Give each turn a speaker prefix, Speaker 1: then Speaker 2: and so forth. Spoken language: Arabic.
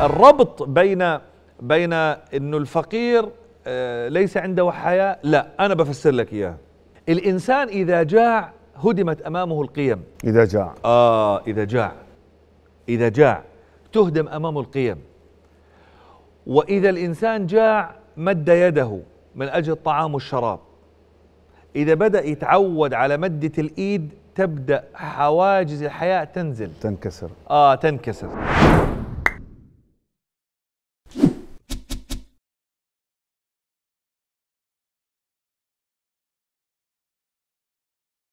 Speaker 1: الربط بين بين انه الفقير آه، ليس عنده حياه لا انا بفسر لك اياها الانسان اذا جاع هدمت امامه القيم اذا جاع اه اذا جاع اذا جاع تهدم امامه القيم واذا الانسان جاع مد يده من اجل الطعام والشراب اذا بدا يتعود على مده الايد تبدا حواجز الحياه تنزل تنكسر اه تنكسر